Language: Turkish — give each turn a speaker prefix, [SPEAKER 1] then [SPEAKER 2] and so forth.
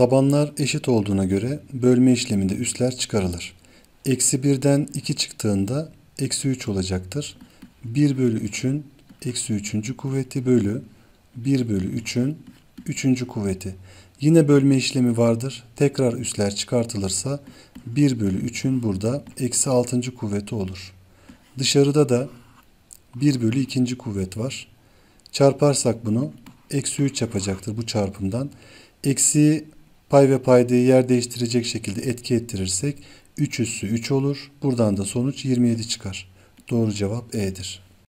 [SPEAKER 1] Tabanlar eşit olduğuna göre bölme işleminde üsler çıkarılır. Eksi 1'den 2 çıktığında eksi 3 olacaktır. 1 bölü 3'ün eksi 3. kuvveti bölü 1 bölü 3'ün 3. kuvveti. Yine bölme işlemi vardır. Tekrar üsler çıkartılırsa 1 bölü 3'ün burada eksi 6. kuvveti olur. Dışarıda da 1 bölü 2. kuvvet var. Çarparsak bunu eksi 3 yapacaktır bu çarpımdan. Eksi Pay ve paydayı yer değiştirecek şekilde etki ettirirsek 3 üssü 3 olur. Buradan da sonuç 27 çıkar. Doğru cevap E'dir.